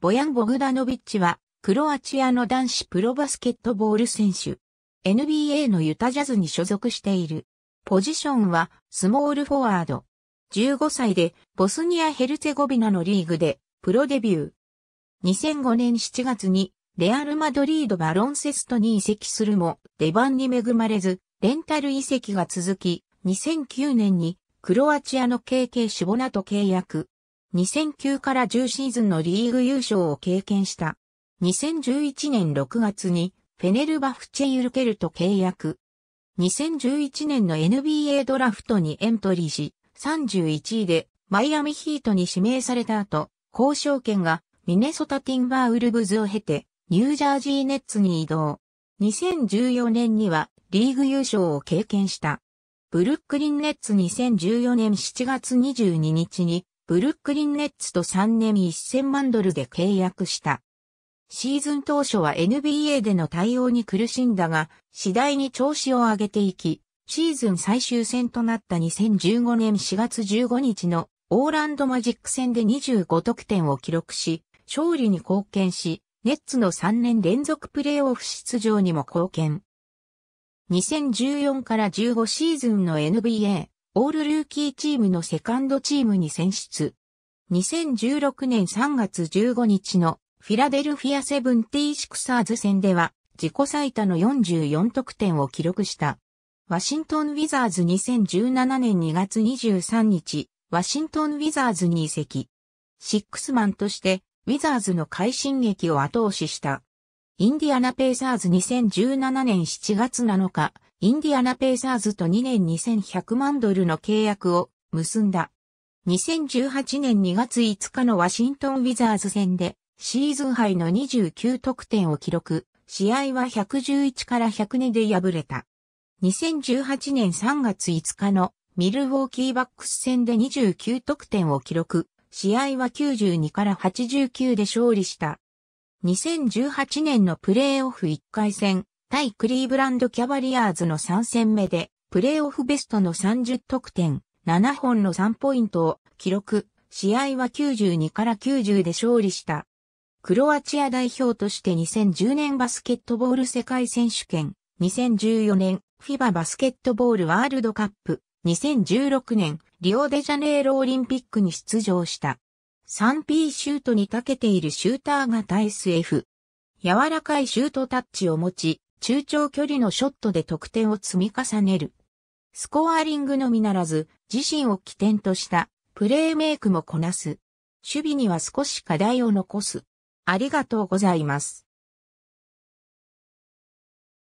ボヤン・ボグダノビッチは、クロアチアの男子プロバスケットボール選手。NBA のユタジャズに所属している。ポジションは、スモールフォワード。15歳で、ボスニア・ヘルツェゴビナのリーグで、プロデビュー。2005年7月に、レアル・マドリード・バロンセストに移籍するも、出番に恵まれず、レンタル移籍が続き、2009年に、クロアチアの KK シボナと契約。2009から10シーズンのリーグ優勝を経験した。2011年6月にフェネルバフチェユルケルと契約。2011年の NBA ドラフトにエントリーし、31位でマイアミヒートに指名された後、交渉権がミネソタティンバーウルブズを経て、ニュージャージーネッツに移動。2014年にはリーグ優勝を経験した。ブルックリンネッツ2014年7月22日にブルックリンネッツと3年1000万ドルで契約した。シーズン当初は NBA での対応に苦しんだが、次第に調子を上げていき、シーズン最終戦となった2015年4月15日のオーランドマジック戦で25得点を記録し、勝利に貢献し、ネッツの3年連続プレーオフ出場にも貢献。2014から15シーズンの NBA オールルーキーチームのセカンドチームに選出。2016年3月15日のフィラデルフィアセブンティーシクサーズ戦では自己最多の44得点を記録した。ワシントン・ウィザーズ2017年2月23日、ワシントン・ウィザーズに移籍。シックスマンとしてウィザーズの快進撃を後押しした。インディアナ・ペイサーズ2017年7月7日、インディアナペーサーズと2年2100万ドルの契約を結んだ。2018年2月5日のワシントンウィザーズ戦でシーズン杯の29得点を記録、試合は111から102で敗れた。2018年3月5日のミルウォーキーバックス戦で29得点を記録、試合は92から89で勝利した。2018年のプレーオフ1回戦、対クリーブランドキャバリアーズの3戦目で、プレーオフベストの30得点、7本の3ポイントを記録、試合は92から90で勝利した。クロアチア代表として2010年バスケットボール世界選手権、2014年フィババスケットボールワールドカップ、2016年リオデジャネイロオリンピックに出場した。3P シュートに長けているシューターが大 s F。柔らかいシュートタッチを持ち、中長距離のショットで得点を積み重ねる。スコアリングのみならず、自身を起点としたプレーメイクもこなす。守備には少し課題を残す。ありがとうございます。